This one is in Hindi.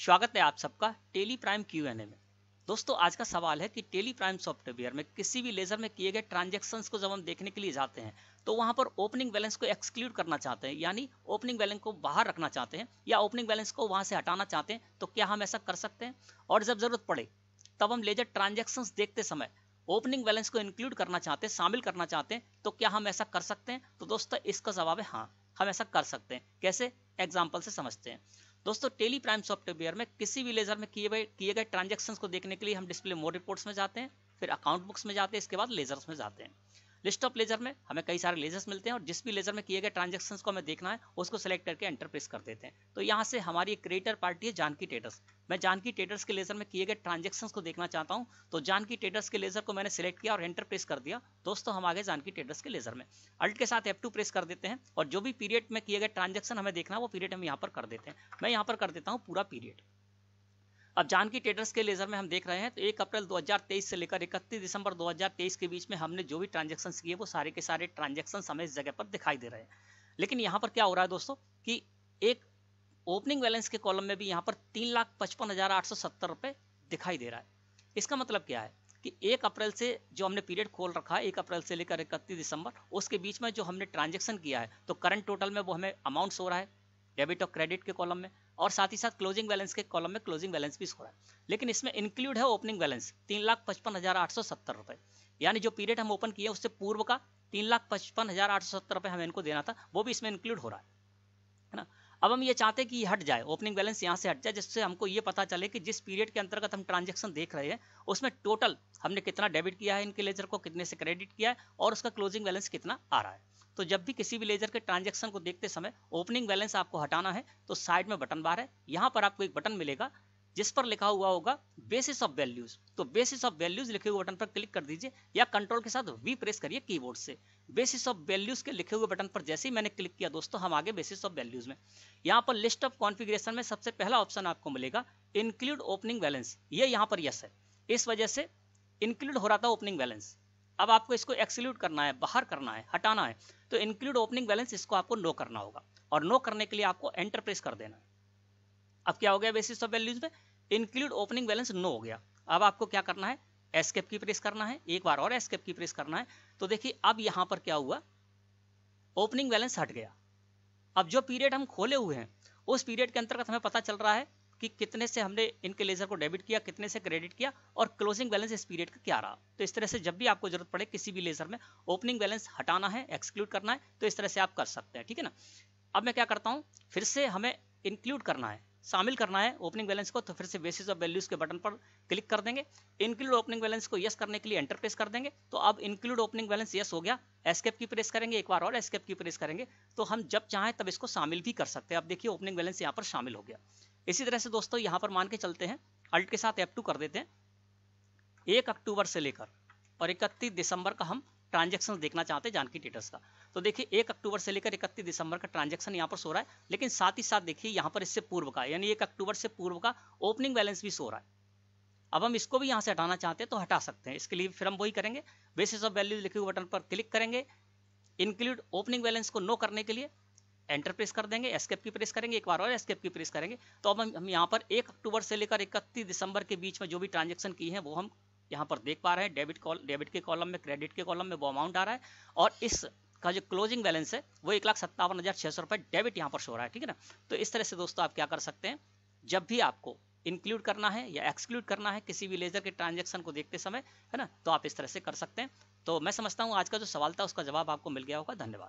स्वागत है आप सबका Tally Prime Q N A में दोस्तों आज का सवाल है कि टेली प्राइम सॉफ्टवेयर में किसी भी लेजर में किए गए ट्रांजेक्शन को जब हम देखने के लिए जाते हैं तो वहां पर ओपनिंग बैलेंस को एक्सक्लूड करना चाहते हैं यानी ओपनिंग बैलेंस को बाहर रखना चाहते हैं या ओपनिंग बैलेंस को वहां से हटाना चाहते हैं तो क्या हम ऐसा कर सकते हैं और जब जरूरत पड़े तब हम लेजर ट्रांजेक्शन देखते समय ओपनिंग बैलेंस को इंक्लूड करना चाहते हैं शामिल करना चाहते हैं तो क्या हम ऐसा कर सकते हैं तो दोस्तों इसका जवाब है हाँ हम ऐसा कर सकते हैं कैसे एग्जाम्पल से समझते हैं दोस्तों टेली प्राइम सॉफ्टवेयर में किसी भी लेजर में किए गए किए गए ट्रांजेक्शन को देखने के लिए हम डिस्प्ले मोड रिपोर्ट्स में जाते हैं फिर अकाउंट बुक्स में जाते हैं इसके बाद लेजर्स में जाते हैं लिस्ट ऑफ लेजर में हमें कई सारे लेजर्स मिलते हैं और जिस भी लेजर में किए गए ट्रांजेक्शन को हमें देखना है उसको सेलेक्ट करके एंटर प्रेस कर देते हैं तो यहाँ से हमारी क्रिएटर पार्टी है जानकी टेटस मैं जानकी ट्रेडर्स के लेजर में किए गए ट्रांजेक्शन को देखना चाहता हूँ तो जानकी ट्रेडर्स के लेजर को मैंने सिलेक्ट किया और एंटर प्रेस कर दिया दोस्तों हम आगे जानकी ट्रेडर्स के लेजर में अल्ट के साथ एफ टू प्रेस कर देते हैं और जो भी पीरियड में किए गए ट्रांजेक्शन हमें देखना वो पीरियड हम यहाँ पर कर देते हैं मैं यहाँ पर कर देता हूँ पूरा पीरियड अब जानकी ट्रेडर्स के लेजर में हम देख रहे हैं तो एक अप्रैल 2023 से लेकर 31 दिसंबर 2023 के बीच में हमने जो भी ट्रांजेक्शन किए वो सारे के सारे ट्रांजेक्शन हमें इस जगह पर दिखाई दे रहे हैं लेकिन यहाँ पर क्या हो रहा है दोस्तों कि एक ओपनिंग बैलेंस के कॉलम में भी यहाँ पर तीन लाख पचपन हज़ार आठ सौ सत्तर रुपये दिखाई दे रहा है इसका मतलब क्या है कि एक अप्रैल से जो हमने पीरियड खोल रखा है एक अप्रैल से लेकर इकतीस दिसंबर उसके बीच में जो हमने ट्रांजेक्शन किया है तो करंट टोटल में वो हमें अमाउंट हो रहा है डेबिट और क्रेडिट के कॉलम में और साथ ही साथ क्लोजिंग बैलेंस के कॉलम में क्लोजिंग बैलेंस भी हो रहा है लेकिन इसमें इंक्लूड है ओपनिंग बैलेंस तीन लाख पचपन हज़ार आठ सौ सत्तर रुपए यानी जो पीरियड हम ओपन किए उससे पूर्व का तीन लाख पचपन हज़ार आठ सौ सत्तर रुपए हमें इनको देना था वो भी इसमें इंक्लूड हो रहा है है ना अब हम ये चाहते हैं कि ये हट जाए ओपनिंग बैलेंस यहाँ से हट जाए जिससे हमको ये पता चले कि जिस पीरियड के अंतर्गत हम ट्रांजेक्शन देख रहे हैं उसमें टोटल हमने कितना डेबिट किया है इनके लेजर को कितने से क्रेडिट किया है और उसका क्लोजिंग बैलेंस कितना आ रहा है तो जब भी किसी भी लेजर के ट्रांजेक्शन को देखते समय ओपनिंग बैलेंस आपको हटाना है तो साइड में बटन बार है यहाँ पर आपको एक बटन मिलेगा जिस पर लिखा हुआ होगा बेसिस ऑफ वैल्यूज तो बेसिस ऑफ वैल्यूज लिखे हुए बटन पर क्लिक कर दीजिए या कंट्रोल के साथ वी प्रेस करिए कीबोर्ड से बेसिस ऑफ वैल्यूज के लिखे हुए बटन पर जैसे ही मैंने क्लिक किया दोस्तों हम आगे बेसिस ऑफ वैल्यूज में यहाँ पर लिस्ट ऑफ कॉन्फिग्रेशन में सबसे पहला ऑप्शन आपको मिलेगा इंक्लूड ओपनिंग बैलेंस ये यहाँ पर यस है इस वजह से इंक्लूड हो रहा था ओपनिंग बैलेंस अब आपको इसको एक्सल्यूट करना है बाहर करना है हटाना है तो इंक्लूड ओपनिंग बैलेंस इसको आपको नो करना होगा और नो करने के लिए आपको एंटर प्रेस कर देना है अब क्या हो गया बेसिस ऑफ वैल्यूज में इंक्लूड ओपनिंग बैलेंस नो हो गया अब आपको क्या करना है एस्केप की प्रेस करना है एक बार और एस्केप की प्रेस करना है तो देखिए अब यहां पर क्या हुआ ओपनिंग बैलेंस हट गया अब जो पीरियड हम खोले हुए हैं उस पीरियड के अंतर्गत हमें पता चल रहा है कि कितने से हमने इनके लेजर को डेबिट किया कितने से क्रेडिट किया और क्लोजिंग बैलेंस इस पीरियड का क्या रहा तो इस तरह से जब भी आपको जरूरत पड़े किसी भी लेजर में ओपनिंग बैलेंस हटाना है एक्सक्लूड करना है तो इस तरह से आप कर सकते हैं ठीक है ना अब मैं क्या करता हूँ फिर से हमें इंक्लूड करना है शामिल करना है ओपनिंग बैलेंस को तो फिर से बेसिस ऑफ वैल्यूज के बटन पर क्लिक कर देंगे इंक्लूड ओपनिंग बैलेंस को यस करने के लिए एंटर प्रेस कर देंगे तो अब इंक्लूड ओपनिंग बैलेंस यस हो गया एस्केप की प्रेस करेंगे एक बार और एस्केप की प्रेस करेंगे तो हम जब चाहें तब इसको शामिल भी कर सकते हैं अब देखिए ओपनिंग बैलेंस यहाँ पर शामिल हो गया इसी तरह से दोस्तों यहाँ पर मान के चलते हैं अल्ट के साथ एप टू कर देते हैं एक अक्टूबर से लेकर और इकतीस दिसंबर का हम ट्रांजेक्शन देखना चाहते हैं जानकी ट्रेडर्स का तो देखिए एक अक्टूबर से लेकर इकतीस दिसंबर का ट्रांजेक्शन यहाँ पर सो रहा है लेकिन साथ ही साथ देखिए यहाँ पर इससे पूर्व का यानी एक अक्टूबर से पूर्व का ओपनिंग बैलेंस भी सो रहा है अब हम इसको भी यहाँ से हटाना चाहते हैं तो हटा सकते हैं इसके लिए फिर हम वही करेंगे बेसिस ऑफ वैल्यू लिखे हुए बटन पर क्लिक करेंगे इंक्लूड ओपनिंग बैलेंस को नो करने के लिए एंटर प्रेस कर देंगे एस्केप की प्रेस करेंगे एक बार और एस्केप की प्रेस करेंगे तो अब हम यहाँ पर एक अक्टूबर से लेकर इकतीस दिसंबर के बीच में जो भी ट्रांजेक्शन की है वो हम यहाँ पर देख पा रहे हैं डेबिट कॉल डेबिट के कॉलम में क्रेडिट के कॉलम में वो अमाउंट आ रहा है और इस का जो क्लोजिंग बैलेंस है वो एक लाख सत्तावन हज़ार छह सौ रुपए डेबिट यहाँ पर शो रहा है ठीक है ना तो इस तरह से दोस्तों आप क्या कर सकते हैं जब भी आपको इंक्लूड करना है या एक्सक्लूड करना है किसी भी लेजर के ट्रांजेक्शन को देखते समय है ना तो आप इस तरह से कर सकते हैं तो मैं समझता हूँ आज का जो सवाल था उसका जवाब आपको मिल गया होगा धन्यवाद